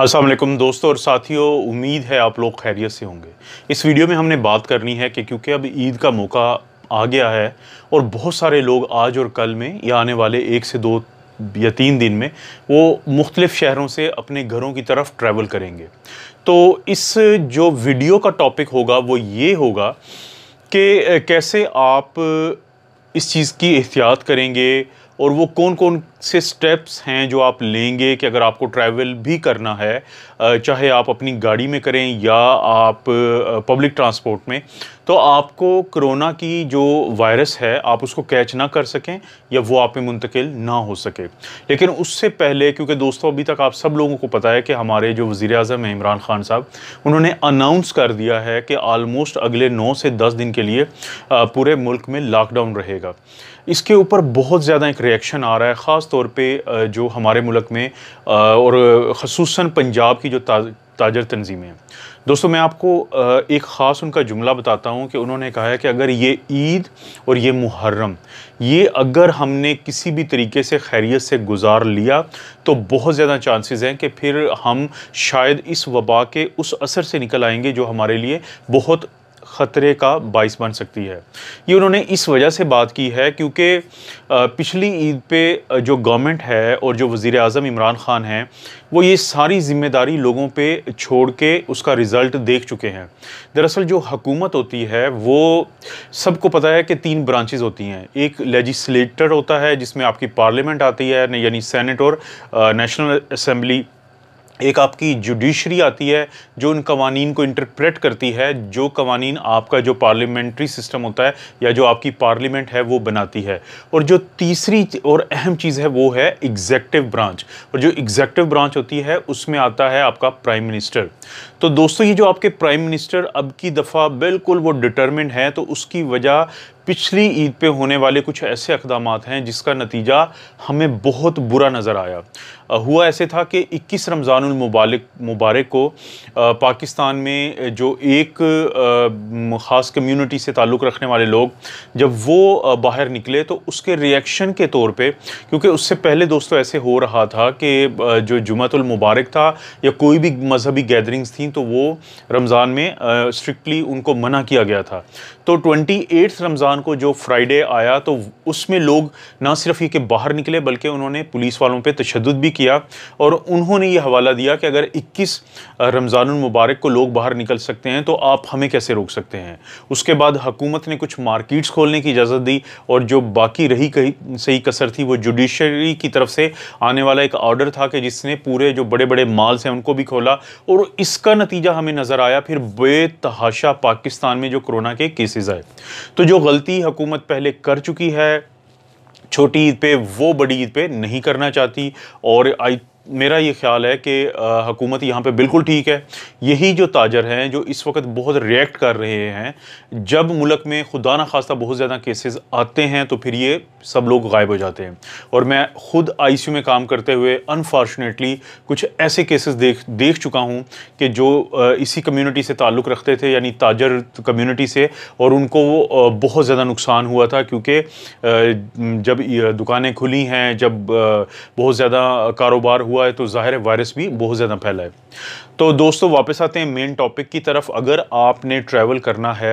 असलम दोस्तों और साथियों उम्मीद है आप लोग खैरियत से होंगे इस वीडियो में हमने बात करनी है कि क्योंकि अब ईद का मौका आ गया है और बहुत सारे लोग आज और कल में या आने वाले एक से दो या तीन दिन में वो मुख्तलिफ़ शहरों से अपने घरों की तरफ ट्रैवल करेंगे तो इस जो वीडियो का टॉपिक होगा वो ये होगा कि कैसे आप इस चीज़ की एहतियात करेंगे और वो कौन कौन से स्टेप्स हैं जो आप लेंगे कि अगर आपको ट्रैवल भी करना है चाहे आप अपनी गाड़ी में करें या आप पब्लिक ट्रांसपोर्ट में तो आपको कोरोना की जो वायरस है आप उसको कैच ना कर सकें या वो आप में मुंतकिल ना हो सके लेकिन उससे पहले क्योंकि दोस्तों अभी तक आप सब लोगों को पता है कि हमारे जो वज़ी अजम हैं इमरान खान साहब उन्होंने अनाउंस कर दिया है कि आलमोस्ट अगले नौ से दस दिन के लिए पूरे मुल्क में लॉकडाउन रहेगा इसके ऊपर बहुत ज़्यादा एक रिएक्शन आ रहा है ख़ास तौर पर जो हमारे मुल्क में और खसूस पंजाब की जो ताजर तनजीमें हैं दोस्तों मैं आपको एक ख़ास उनका जुमला बताता हूँ कि उन्होंने कहा है कि अगर ये ईद और ये मुहर्रम ये अगर हमने किसी भी तरीके से खैरियत से गुजार लिया तो बहुत ज़्यादा चांसेस हैं कि फिर हम शायद इस वबा के उस असर से निकल आएंगे जो हमारे लिए बहुत ख़तरे का बाइस बन सकती है ये उन्होंने इस वजह से बात की है क्योंकि पिछली ईद पे जो गवर्नमेंट है और जो वज़ी अजम इमरान ख़ान हैं वो ये सारी जिम्मेदारी लोगों पे छोड़ के उसका रिज़ल्ट देख चुके हैं दरअसल जो हकूमत होती है वो सबको पता है कि तीन ब्रांचेज होती हैं एक लेजिस्लेटर होता है जिसमें आपकी पार्लियामेंट आती है यानी सैनट और नेशनल असम्बली एक आपकी जुडिशरी आती है जो उन कवानीन को इंटरप्रेट करती है जो कवानीन आपका जो पार्लियामेंट्री सिस्टम होता है या जो आपकी पार्लियामेंट है वो बनाती है और जो तीसरी और अहम चीज़ है वो है एग्जैक्टिव ब्रांच और जो एग्जैक्टिव ब्रांच होती है उसमें आता है आपका प्राइम मिनिस्टर तो दोस्तों ये जो आपके प्राइम मिनिस्टर अब की दफ़ा बिल्कुल वो डिटर्मेंट हैं तो उसकी वजह पिछली ईद पे होने वाले कुछ ऐसे अकदाम हैं जिसका नतीजा हमें बहुत बुरा नज़र आया हुआ ऐसे था कि 21 रमज़ान मुबारक मुबारक को पाकिस्तान में जो एक ख़ास कम्युनिटी से ताल्लुक़ रखने वाले लोग जब वो बाहर निकले तो उसके रिएक्शन के तौर पे क्योंकि उससे पहले दोस्तों ऐसे हो रहा था कि जो जुमतुल मुबारक था या कोई भी मजहबी गैदरिंग्स थी थीं तो वो रमज़ान में स्ट्रिक्टली उनको मना किया गया था तो 28 रमज़ान को जो फ्राइडे आया तो उसमें लोग ना सिर्फ ये कि बाहर निकले बल्कि उन्होंने पुलिस वालों पर तशद भी किया और उन्होंने ये हवाला दिया कि अगर इक्कीस रमज़ान मुबारक को लोग बाहर निकल सकते हैं तो आप हमें कैसे रोक सकते हैं उसके बाद हकूमत ने कुछ मार्केट्स खोलने की इजाज़त दी और जो बाकी रही कही सही कसर थी वो जुडिशरी की तरफ से आने वाला एक ऑर्डर था कि जिसने पूरे जो बड़े बड़े माल्स हैं उनको भी खोला और इसका नतीजा हमें नज़र आया फिर बेतहाशा पाकिस्तान में जो कोरोना के केसेस टैक्सेस आए तो जो गलती हुकूमत पहले कर चुकी है छोटी ईद पे वो बड़ी ईद पे नहीं करना चाहती और आई मेरा ये ख्याल है कि हुकूमत यहाँ पे बिल्कुल ठीक है यही जो ताजर हैं जो इस वक्त बहुत रिएक्ट कर रहे हैं जब मुल्क में खुदा न खास्ता बहुत ज़्यादा केसेस आते हैं तो फिर ये सब लोग गायब हो जाते हैं और मैं ख़ुद आईसीयू में काम करते हुए अनफॉर्चुनेटली कुछ ऐसे केसेस देख देख चुका हूँ कि जो इसी कम्यूनिटी से ताल्लुक़ रखते थे यानी ताजर कम्यूनिटी से और उनको बहुत ज़्यादा नुकसान हुआ था क्योंकि जब दुकानें खुली हैं जब बहुत ज़्यादा कारोबार हुआ हुआ है तो ज़ाहिर है वायरस भी बहुत ज़्यादा फैला है तो दोस्तों वापस आते हैं मेन टॉपिक की तरफ अगर आपने ट्रैवल करना है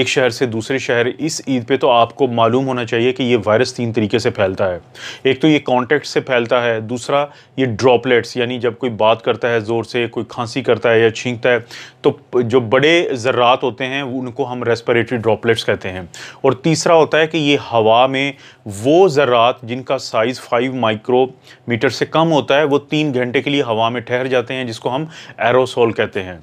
एक शहर से दूसरे शहर इस ईद पे तो आपको मालूम होना चाहिए कि ये वायरस तीन तरीके से फैलता है एक तो ये कॉन्टेक्ट से फैलता है दूसरा ये ड्रॉपलेट्स यानी जब कोई बात करता है ज़ोर से कोई खांसी करता है या छींकता है तो जो बड़े ज़रात होते हैं उनको हम रेस्परेटरी ड्रॉपलेट्स कहते हैं और तीसरा होता है कि ये हवा में वो ज़रात जिनका साइज़ फाइव माइक्रोमीटर से कम होता है वो तीन घंटे के लिए हवा में ठहर जाते हैं जिसको हम एरोसोल कहते हैं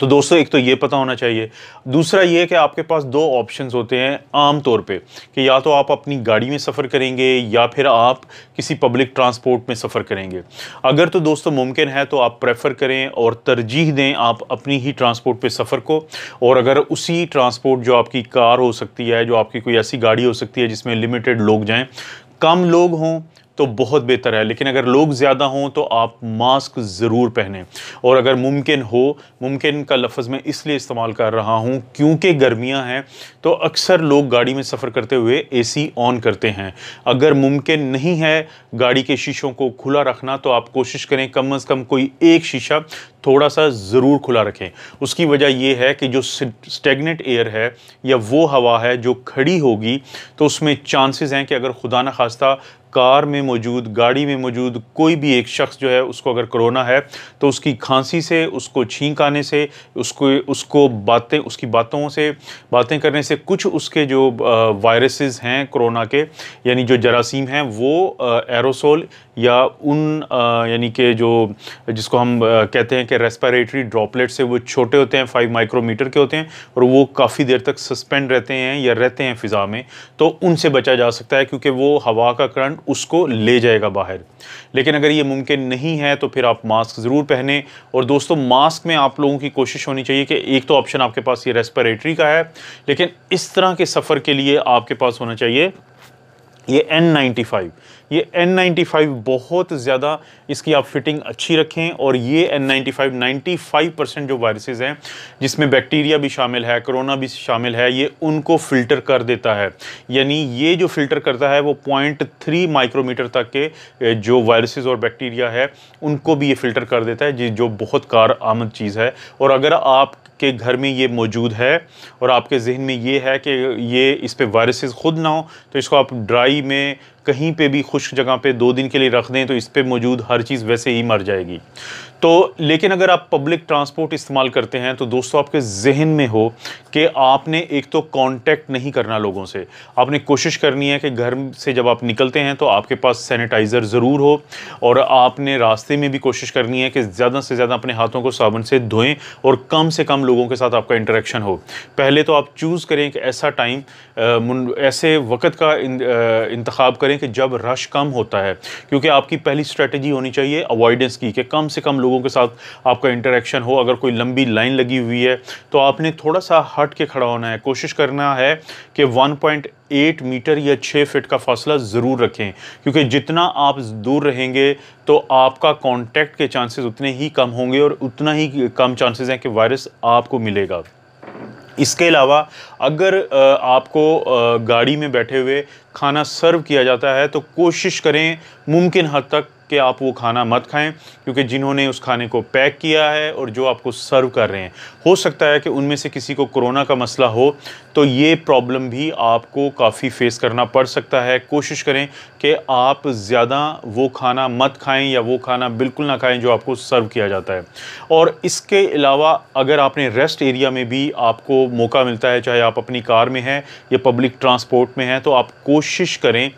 तो दोस्तों एक तो ये पता होना चाहिए दूसरा ये कि आपके पास दो ऑप्शंस होते हैं आम तौर पे कि या तो आप अपनी गाड़ी में सफ़र करेंगे या फिर आप किसी पब्लिक ट्रांसपोर्ट में सफ़र करेंगे अगर तो दोस्तों मुमकिन है तो आप प्रेफर करें और तरजीह दें आप अपनी ही ट्रांसपोर्ट पे सफ़र को और अगर उसी ट्रांसपोर्ट जो आपकी कार हो सकती है जो आपकी कोई ऐसी गाड़ी हो सकती है जिसमें लिमिटेड लोग जाएँ कम लोग हों तो बहुत बेहतर है लेकिन अगर लोग ज़्यादा हों तो आप मास्क ज़रूर पहनें और अगर मुमकिन हो मुमकिन का लफ्ज़ मैं इसलिए इस्तेमाल कर रहा हूँ क्योंकि गर्मियाँ हैं तो अक्सर लोग गाड़ी में सफ़र करते हुए एसी ऑन करते हैं अगर मुमकिन नहीं है गाड़ी के शीशों को खुला रखना तो आप कोशिश करें कम अज़ कम कोई एक शीशा थोड़ा सा ज़रूर खुला रखें उसकी वजह यह है कि जो स्टेगनेट एयर है या वो हवा है जो खड़ी होगी तो उसमें चांसेस हैं कि अगर खुदा न खास्ता कार में मौजूद गाड़ी में मौजूद कोई भी एक शख्स जो है उसको अगर कोरोना है तो उसकी खांसी से उसको छींक आने से उसको उसको बातें उसकी बातों से बातें करने से कुछ उसके जो वायरसेस हैं कोरोना के यानी जो जरासीम हैं वो एरोसोल या उन यानी कि जो जिसको हम कहते हैं कि रेस्पिरेटरी ड्रॉपलेट से वो छोटे होते हैं फाइव माइक्रोमीटर के होते हैं और वो काफ़ी देर तक सस्पेंड रहते हैं या रहते हैं फ़िज़ा में तो उनसे बचा जा सकता है क्योंकि वो हवा का करंट उसको ले जाएगा बाहर लेकिन अगर ये मुमकिन नहीं है तो फिर आप मास्क ज़रूर पहने और दोस्तों मास्क में आप लोगों की कोशिश होनी चाहिए कि एक तो ऑप्शन आपके पास ये रेस्परेटरी का है लेकिन इस तरह के सफ़र के लिए आपके पास होना चाहिए ये फाइव ये N95 बहुत ज़्यादा इसकी आप फिटिंग अच्छी रखें और ये N95 95 परसेंट जो वायरसेज़ हैं जिसमें बैक्टीरिया भी शामिल है कोरोना भी शामिल है ये उनको फ़िल्टर कर देता है यानी ये जो फ़िल्टर करता है वो पॉइंट थ्री माइक्रोमीटर तक के जो वायरसेज़ और बैक्टीरिया है उनको भी ये फ़िल्टर कर देता है जो बहुत कार आमद चीज़ है और अगर आप के घर में ये मौजूद है और आपके जहन में ये है कि ये इस पर वायरसेस ख़ुद ना हो तो इसको आप ड्राई में कहीं पे भी खुश जगह पे दो दिन के लिए रख दें तो इस पर मौजूद हर चीज़ वैसे ही मर जाएगी तो लेकिन अगर आप पब्लिक ट्रांसपोर्ट इस्तेमाल करते हैं तो दोस्तों आपके जहन में हो कि आपने एक तो कांटेक्ट नहीं करना लोगों से आपने कोशिश करनी है कि घर से जब आप निकलते हैं तो आपके पास सैनिटाइज़र ज़रूर हो और आपने रास्ते में भी कोशिश करनी है कि ज़्यादा से ज़्यादा अपने हाथों को साबुन से धोएं और कम से कम लोगों के साथ आपका इंटरेक्शन हो पहले तो आप चूज़ करें कि ऐसा टाइम ऐसे वक्त का इंतखब करें करें कि जब रश कम होता है क्योंकि आपकी पहली स्ट्रेटजी होनी चाहिए अवॉइडेंस की कि कम से कम लोगों के साथ आपका इंटरेक्शन हो अगर कोई लंबी लाइन लगी हुई है तो आपने थोड़ा सा हट के खड़ा होना है कोशिश करना है कि वन एट मीटर या 6 फीट का फासला ज़रूर रखें क्योंकि जितना आप दूर रहेंगे तो आपका कांटेक्ट के चांसेस उतने ही कम होंगे और उतना ही कम चांसेस हैं कि वायरस आपको मिलेगा इसके अलावा अगर आपको गाड़ी में बैठे हुए खाना सर्व किया जाता है तो कोशिश करें मुमकिन हद तक कि आप वो खाना मत खाएं क्योंकि जिन्होंने उस खाने को पैक किया है और जो आपको सर्व कर रहे हैं हो सकता है कि उनमें से किसी को कोरोना का मसला हो तो ये प्रॉब्लम भी आपको काफ़ी फेस करना पड़ सकता है कोशिश करें कि आप ज़्यादा वो खाना मत खाएं या वो खाना बिल्कुल ना खाएं जो आपको सर्व किया जाता है और इसके अलावा अगर आपने रेस्ट एरिया में भी आपको मौका मिलता है चाहे आप अपनी कार में हैं या पब्लिक ट्रांसपोर्ट में हैं तो आप कोशिश करें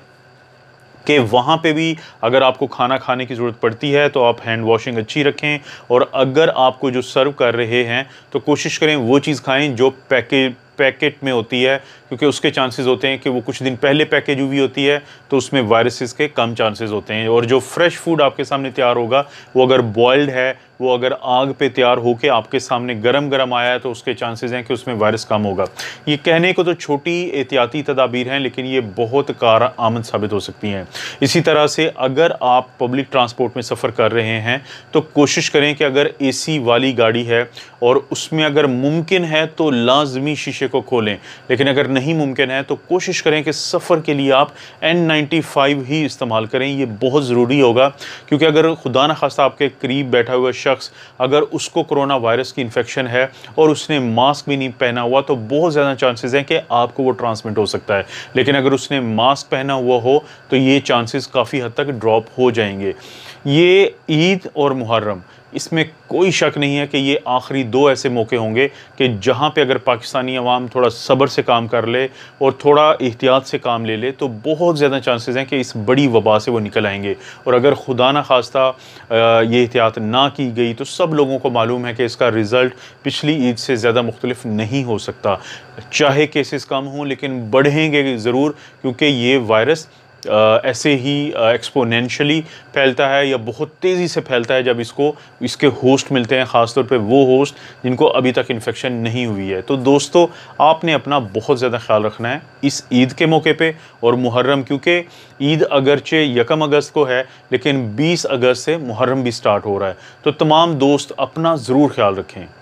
कि वहाँ पे भी अगर आपको खाना खाने की ज़रूरत पड़ती है तो आप हैंड वॉशिंग अच्छी रखें और अगर आपको जो सर्व कर रहे हैं तो कोशिश करें वो चीज़ खाएँ जो पैके पैकेट में होती है क्योंकि उसके चांसेस होते हैं कि वो कुछ दिन पहले पैकेज हुई होती है तो उसमें वायरसेस के कम चांसेस होते हैं और जो फ्रेश फूड आपके सामने तैयार होगा वो अगर बॉयल्ड है वो अगर आग पे तैयार होकर आपके सामने गरम गरम आया है तो उसके चांसेस हैं कि उसमें वायरस कम होगा ये कहने को तो छोटी एहतियाती तदाबीर हैं लेकिन ये बहुत कार आमद साबित हो सकती हैं इसी तरह से अगर आप पब्लिक ट्रांसपोर्ट में सफ़र कर रहे हैं तो कोशिश करें कि अगर ए वाली गाड़ी है और उसमें अगर मुमकिन है तो लाजमी शीशे को खोलें लेकिन अगर नहीं मुमकिन है तो कोशिश करें कि सफ़र के लिए आप एन ही इस्तेमाल करें ये बहुत ज़रूरी होगा क्योंकि अगर खुदा न खास्ता आपके करीब बैठा हुआ शख्स अगर उसको कोरोना वायरस की इन्फेक्शन है और उसने मास्क भी नहीं पहना हुआ तो बहुत ज़्यादा चांसेस हैं कि आपको वो ट्रांसमिट हो सकता है लेकिन अगर उसने मास्क पहना हुआ हो तो ये चांसेस काफ़ी हद तक ड्रॉप हो जाएंगे ये ईद और मुहर्रम इसमें कोई शक नहीं है कि ये आखिरी दो ऐसे मौके होंगे कि जहाँ पे अगर पाकिस्तानी अवाम थोड़ा सब्र से काम कर ले और थोड़ा एहतियात से काम ले ले तो बहुत ज़्यादा चांसेस हैं कि इस बड़ी वबा से वो निकल आएंगे और अगर खुदा ना खास्ता ये एहतियात ना की गई तो सब लोगों को मालूम है कि इसका रिज़ल्ट पिछली ईद से ज़्यादा मुख्तलिफ नहीं हो सकता चाहे केसेस कम हों लेकिन बढ़ेंगे ज़रूर क्योंकि ये वायरस ऐसे ही एक्सपोनेंशियली फैलता है या बहुत तेज़ी से फैलता है जब इसको इसके होस्ट मिलते हैं ख़ासतौर पे वो होस्ट जिनको अभी तक इन्फेक्शन नहीं हुई है तो दोस्तों आपने अपना बहुत ज़्यादा ख्याल रखना है इस ईद के मौके पे और मुहर्रम क्योंकि ईद अगरचे यकम अगस्त को है लेकिन बीस अगस्त से मुहर्रम भी स्टार्ट हो रहा है तो तमाम दोस्त अपना ज़रूर ख्याल रखें